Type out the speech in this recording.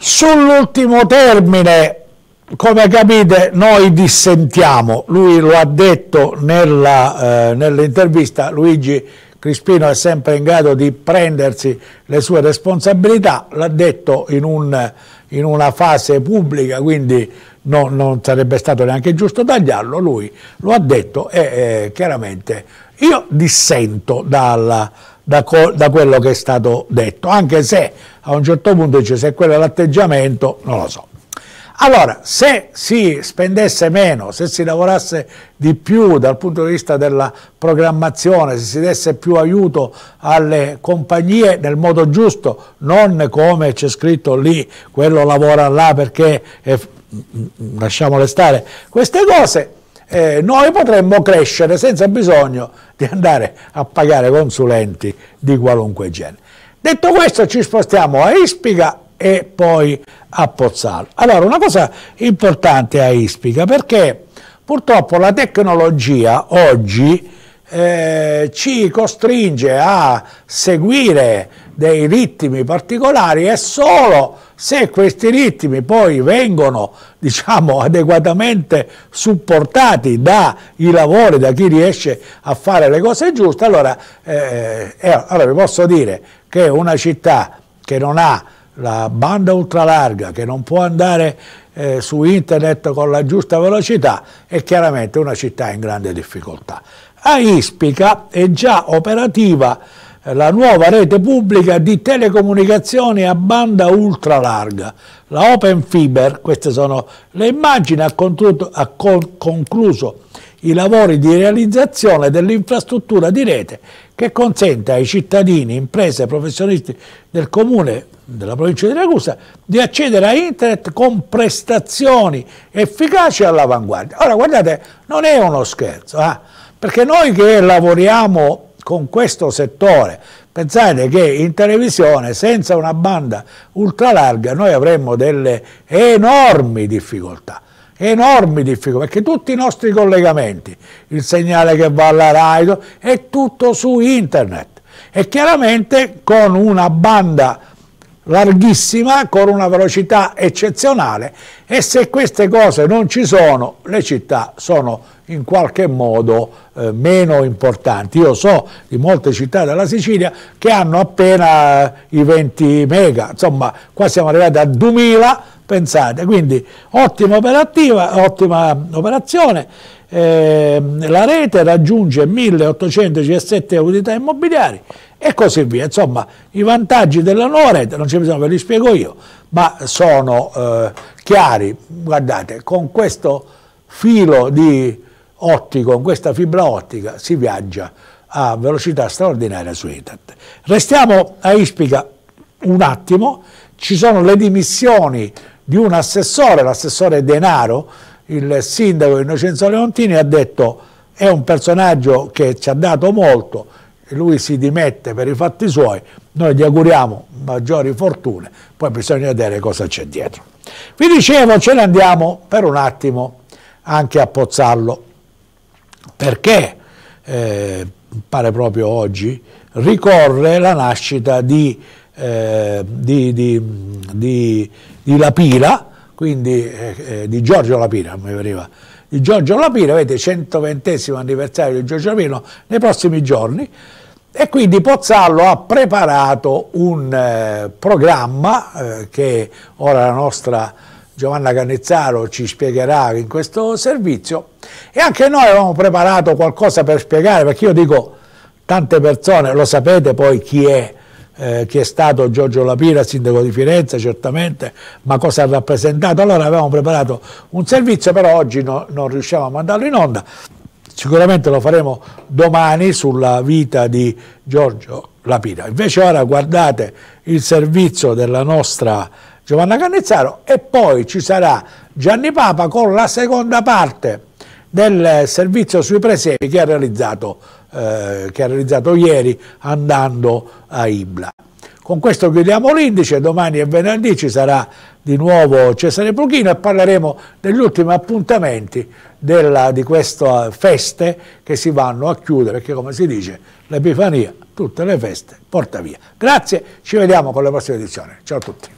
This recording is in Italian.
Sull'ultimo termine, come capite, noi dissentiamo, lui lo ha detto eh, nell'intervista, eh, nell Luigi Crispino è sempre in grado di prendersi le sue responsabilità, l'ha detto in, un, in, una fase pubblica, quindi no, non sarebbe stato neanche giusto tagliarlo, lui lo ha detto e eh, chiaramente io dissento dalla da, da, quello che è stato detto, anche se a un certo punto dice se quello è l'atteggiamento, non lo so. Allora, se si spendesse meno, se si lavorasse di più dal punto di vista della programmazione, se si desse più aiuto alle compagnie nel modo giusto, non come c'è scritto lì, quello lavora là perché è, lasciamole stare, queste cose eh, noi potremmo crescere senza bisogno di andare a pagare consulenti di qualunque genere. Detto questo ci spostiamo a Ispica e poi a Pozzalo. Allora una cosa importante a Ispica perché purtroppo la tecnologia oggi eh, ci costringe a seguire dei ritmi particolari e solo se questi ritmi poi vengono diciamo, adeguatamente supportati dai lavori, da chi riesce a fare le cose giuste, allora, eh, eh, allora vi posso dire che una città che non ha la banda ultralarga, che non può andare eh, su internet con la giusta velocità, è chiaramente una città in grande difficoltà. A Ispica è già operativa eh, la nuova rete pubblica di telecomunicazioni a banda ultralarga, la Open Fiber, queste sono le immagini, ha, ha con concluso i lavori di realizzazione dell'infrastruttura di rete che consente ai cittadini, imprese e professionisti del comune della provincia di Ragusa di accedere a internet con prestazioni efficaci all'avanguardia. Ora guardate, non è uno scherzo, eh? Perché noi che lavoriamo con questo settore, pensate che in televisione senza una banda ultralarga noi avremmo delle enormi difficoltà enormi difficoltà, perché tutti i nostri collegamenti, il segnale che va alla radio, è tutto su internet. E chiaramente con una banda larghissima, con una velocità eccezionale, e se queste cose non ci sono, le città sono in qualche modo eh, meno importanti. Io so di molte città della Sicilia che hanno appena eh, i 20 mega, insomma qua siamo arrivati a 2000, pensate, quindi ottima operativa, ottima mm, operazione. Eh, la rete raggiunge 1817 unità immobiliari e così via. Insomma, i vantaggi della nuova rete, non ci bisogna ve li spiego io, ma sono eh, chiari. Guardate, con questo filo di ottico, con questa fibra ottica si viaggia a velocità straordinaria su Internet. Restiamo a Ispica un attimo, ci sono le dimissioni di un assessore, l'assessore Denaro, il sindaco Innocenzo Leontini ha detto è un personaggio che ci ha dato molto, lui si dimette per i fatti suoi, noi gli auguriamo maggiori fortune, poi bisogna vedere cosa c'è dietro. Vi dicevo, ce ne andiamo per un attimo anche a Pozzallo perché eh, pare proprio oggi, ricorre la nascita di, eh, di, di, di, di Lapira, quindi eh, eh, di Giorgio Lapira, mi veniva, di Giorgio Lapira, avete 120 anniversario di Giorgio Lapira nei prossimi giorni, e quindi Pozzallo ha preparato un eh, programma eh, che ora la nostra Giovanna Cannizzaro ci spiegherà in questo servizio e anche noi avevamo preparato qualcosa per spiegare, perché io dico tante persone, lo sapete poi chi è, eh, chi è stato Giorgio Lapira, sindaco di Firenze certamente, ma cosa ha rappresentato. Allora avevamo preparato un servizio, però oggi no, non riusciamo a mandarlo in onda. Sicuramente lo faremo domani sulla vita di Giorgio Lapira. Invece ora guardate il servizio della nostra Giovanna Cannizzaro e poi ci sarà Gianni Papa con la seconda parte del servizio sui presepi che ha realizzato, eh, che ha realizzato ieri andando a Ibla. Con questo chiudiamo l'indice, domani e venerdì ci sarà di nuovo Cesare Pochino e parleremo degli ultimi appuntamenti della, di queste feste che si vanno a chiudere, perché come si dice l'Epifania, tutte le feste porta via. Grazie, ci vediamo con la prossima edizione. Ciao a tutti.